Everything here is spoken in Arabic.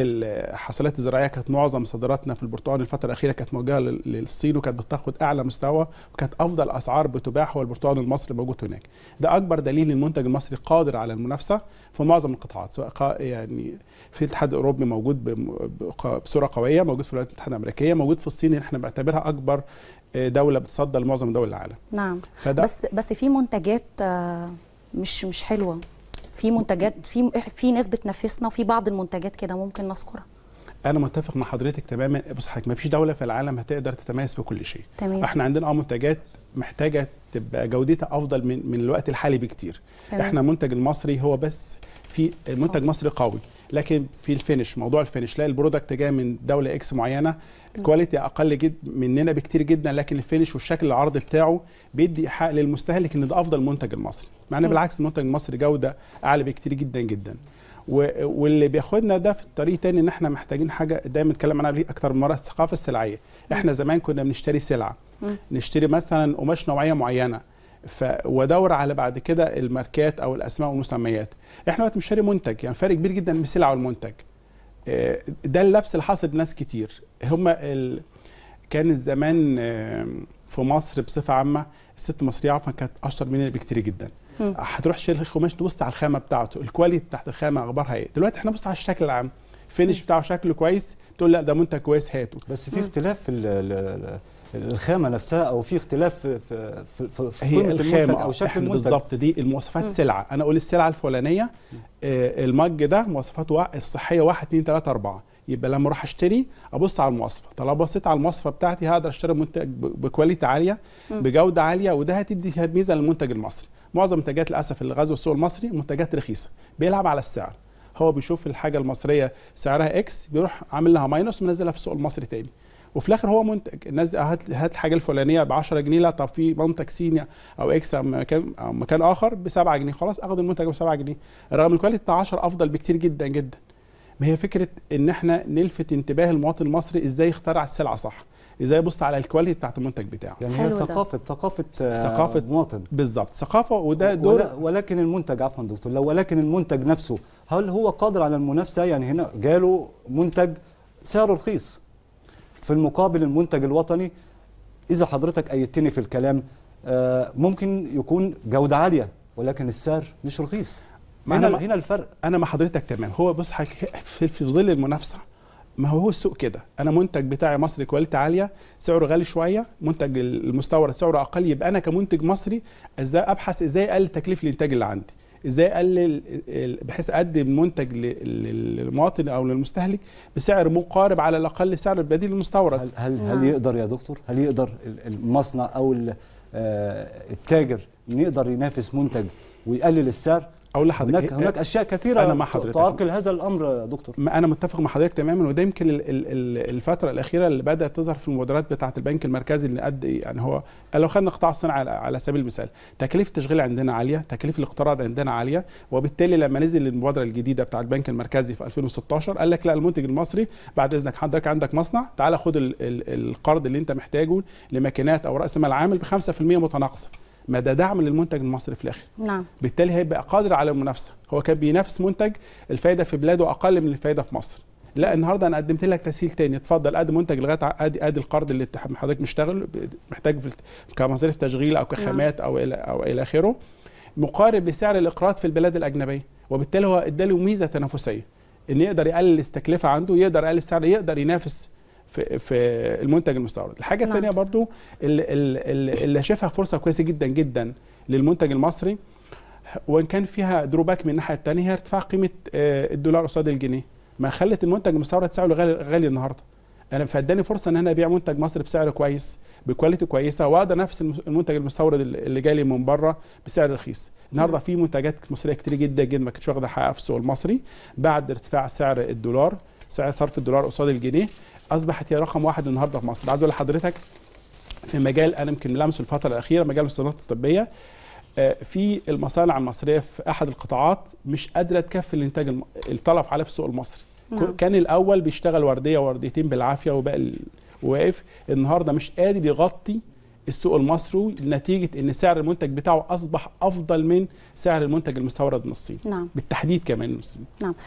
الحاصلات الزراعيه كانت معظم صادراتنا في البرتقال الفتره الاخيره كانت موجهه للصين وكانت بتاخد اعلى مستوى وكانت افضل اسعار بتباع هو البرتقال المصري موجود هناك ده اكبر دليل المنتج المصري قادر على المنافسه في معظم القطاعات سواء يعني في الاتحاد الاوروبي موجود بصوره قويه موجود في الولايات المتحده الامريكيه موجود في الصين اللي احنا بنعتبرها اكبر آه، دوله بتصدر لمعظم دول العالم نعم بس بس في منتجات آه، مش مش حلوه في منتجات في في ناس بتنافسنا وفي بعض المنتجات كده ممكن نذكرها انا متفق مع حضرتك تماما بص حضرتك ما فيش دوله في العالم هتقدر تتميز في كل شيء تمام. احنا عندنا اه منتجات محتاجه تبقى جودتها افضل من من الوقت الحالي بكتير تمام. احنا المنتج المصري هو بس في منتج مصري قوي لكن في الفينش موضوع الفينش لا البرودكت جاي من دوله اكس معينه كواليتي اقل جد مننا بكتير جدا لكن الفينش والشكل العرض بتاعه بيدي ايحاء للمستهلك ان ده افضل منتج المصري مع ان بالعكس المنتج المصري جوده اعلى بكتير جدا جدا واللي بياخدنا ده في الطريق تاني ان احنا محتاجين حاجه دايما اتكلم عنها اكتر من مره الثقافه السلعيه احنا زمان كنا بنشتري سلعه نشتري مثلا قماش نوعيه معينه ف... وادور على بعد كده الماركات او الاسماء والمسميات احنا وقت مش شاري منتج يعني فرق كبير جدا بين السلعه والمنتج آه، ده اللبس اللي حاصل بناس كتير هم ال... كان زمان في مصر بصفه عامه الست المصريه عفوا كانت اشطر مننا بكتير جدا هتروح تشتري الخماش تبص على الخامه بتاعته الكواليتي بتاعت الخامه اخبارها ايه دلوقتي احنا بص على الشكل العام الفينش بتاعه شكله كويس تقول لا ده منتج كويس هاته بس في اختلاف في الخامه نفسها او في اختلاف في في, في, في هي الخامه او آه، شكل المنتج بالظبط دي المواصفات سلعه انا اقول السلعه الفلانيه آه المج ده مواصفاته الصحيه 1 2 3 4 يبقى لما اروح اشتري ابص على المواصفه طالما بصيت على المواصفه بتاعتي هقدر اشتري منتج بكواليتي عاليه بجوده عاليه وده هتدي ميزه للمنتج المصري معظم منتجات للاسف الغزو السوق المصري منتجات رخيصه بيلعب على السعر هو بيشوف الحاجه المصريه سعرها اكس بيروح عامل لها ماينس ومنزلها في السوق المصري تاني وفي الاخر هو منتج الناس هات هات الحاجه الفلانيه ب 10 جنيه لا طب في منتج سينيا او اكس او مكان او مكان اخر ب 7 جنيه خلاص اخد المنتج ب 7 جنيه رغم الكواليتي بتاع 10 افضل بكتير جدا جدا ما هي فكره ان احنا نلفت انتباه المواطن المصري ازاي اخترع السلعه صح ازاي ابص على الكواليتي بتاعت المنتج بتاعه يعني حلو ثقافه ده. ثقافه آه، ثقافه مواطن بالظبط ثقافه وده دور ولكن المنتج عفوا دكتور لو ولكن المنتج نفسه هل هو قادر على المنافسه يعني هنا جاله منتج سعره رخيص في المقابل المنتج الوطني اذا حضرتك ايدتني في الكلام آه، ممكن يكون جوده عاليه ولكن السعر مش رخيص هنا هنا الفرق انا مع حضرتك تمام هو بص في, في ظل المنافسه ما هو السوق كده انا منتج بتاعي مصري كواليتي عاليه سعره غالي شويه منتج المستورد سعره اقل يبقى انا كمنتج مصري ازاي ابحث ازاي اقلل تكلفه الانتاج اللي عندي ازاي اقلل بحيث اقدم منتج للمواطن او للمستهلك بسعر مقارب على الاقل سعر البديل المستورد هل هل, هل يقدر يا دكتور هل يقدر المصنع او آه، التاجر يقدر ينافس منتج ويقلل السعر اقول لحضرتك هناك, إيه، هناك إيه، اشياء كثيره أنا مع حضرتك هذا الامر يا دكتور انا متفق مع حضرتك تماما وده يمكن الفتره الاخيره اللي بدات تظهر في المبادرات بتاعه البنك المركزي اللي قد يعني هو لو خدنا قطاع الصناعه على سبيل المثال تكاليف التشغيل عندنا عاليه تكاليف الاقتراض عندنا عاليه وبالتالي لما نزل المبادره الجديده بتاعه البنك المركزي في 2016 قال لك لا المنتج المصري بعد اذنك حضرتك عندك مصنع تعالى خد القرض اللي انت محتاجه لماكينات او راس مال عامل ب 5% متناقصه مدى دعم للمنتج المصري في الاخر نعم بالتالي هيبقى قادر على المنافسه هو كان بينافس منتج الفايده في بلاده اقل من الفايده في مصر لا النهارده انا قدمت لك تسهيل تاني اتفضل ادي منتج لغايه ادي ادي القرض اللي حضرتك مشتغل محتاج في كمصاريف تشغيل او كخامات نعم. او الى او الى اخره مقارب لسعر الاقراض في البلاد الاجنبيه وبالتالي هو اداله ميزه تنافسيه ان يقدر يقلل التكلفه عنده يقدر يقلل السعر يقدر ينافس في في المنتج المستورد الحاجه الثانيه نعم. برضو اللي اللي شايفها فرصه كويسه جدا جدا للمنتج المصري وان كان فيها دروباك من الناحيه الثانيه هي ارتفاع قيمه آه، الدولار قصاد الجنيه ما خلت المنتج المستورد سعره غالي, غالي النهارده انا فاداني فرصه ان انا ابيع منتج مصري بسعر كويس بكواليتي كويسه واقدر نفس المنتج المستورد اللي جالي من بره بسعر رخيص النهارده نعم. في منتجات مصريه كتير جدا جدا ما كانتش واخده حقها في السوق المصري بعد ارتفاع سعر الدولار سعر صرف الدولار قصاد الجنيه اصبحت هي رقم واحد النهارده في مصر عايز اقول لحضرتك في مجال انا يمكن ملامسه الفتره الاخيره مجال الصناعات الطبيه آه، في المصانع المصريه في احد القطاعات مش قادره تكفي الانتاج الطلب عليه في السوق المصري نعم. كان الاول بيشتغل ورديه ورديتين بالعافيه وباقي واقف النهارده مش قادر يغطي السوق المصري نتيجه ان سعر المنتج بتاعه اصبح افضل من سعر المنتج المستورد من الصين نعم. بالتحديد كمان من الصين نعم